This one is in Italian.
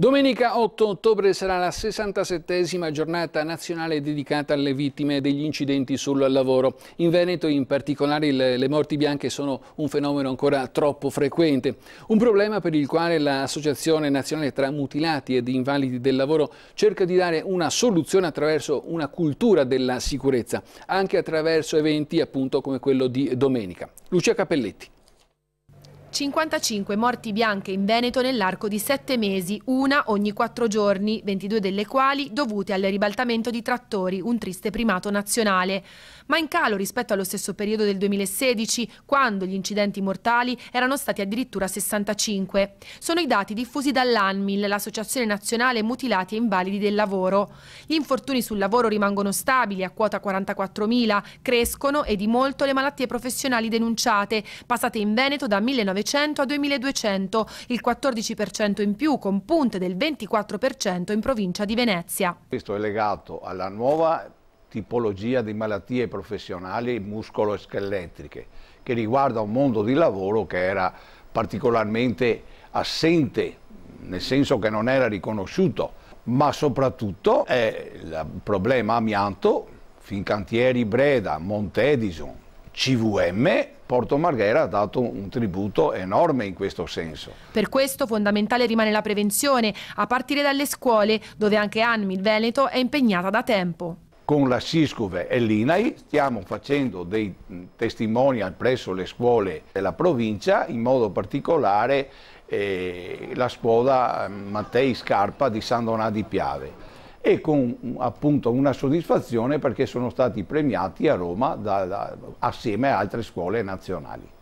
Domenica 8 ottobre sarà la 67esima giornata nazionale dedicata alle vittime degli incidenti sul lavoro. In Veneto in particolare le, le, morti bianche sono un fenomeno ancora troppo frequente, un problema per il quale l'Associazione Nazionale tra Mutilati ed Invalidi del Lavoro cerca di dare una soluzione attraverso una cultura della sicurezza, anche attraverso eventi appunto come quello di domenica. Lucia Capelletti. 55 morti bianche in Veneto nell'arco di 7 mesi, una ogni 4 giorni, 22 delle quali dovute al ribaltamento di trattori, un triste primato nazionale. Ma in calo rispetto allo stesso periodo del 2016, quando gli incidenti mortali erano stati addirittura 65. Sono i dati diffusi dall'ANMIL, l'Associazione Nazionale Mutilati e Invalidi del Lavoro. Gli infortuni sul lavoro rimangono stabili, a quota 44.000, crescono e di molto le malattie professionali denunciate, passate in Veneto da 1900 2.900 a 2.200, il 14% in più con punte del 24% in provincia di Venezia. Questo è legato alla nuova tipologia di malattie professionali muscolo-scheletriche che riguarda un mondo di lavoro che era particolarmente assente, nel senso che non era riconosciuto, ma soprattutto è il problema amianto, Fincantieri Breda, Montedison, CVM, Porto Marghera ha dato un tributo enorme in questo senso. Per questo fondamentale rimane la prevenzione, a partire dalle scuole, dove anche Anmil Veneto è impegnata da tempo. Con la Siscuve e l'INAI stiamo facendo dei testimonial presso le scuole della provincia, in modo particolare eh, la scuola Mattei Scarpa di San Donà di Piave e con mm, appunto una soddisfazione perché sono stati premiati a Roma da, da, assieme a altre scuole nazionali.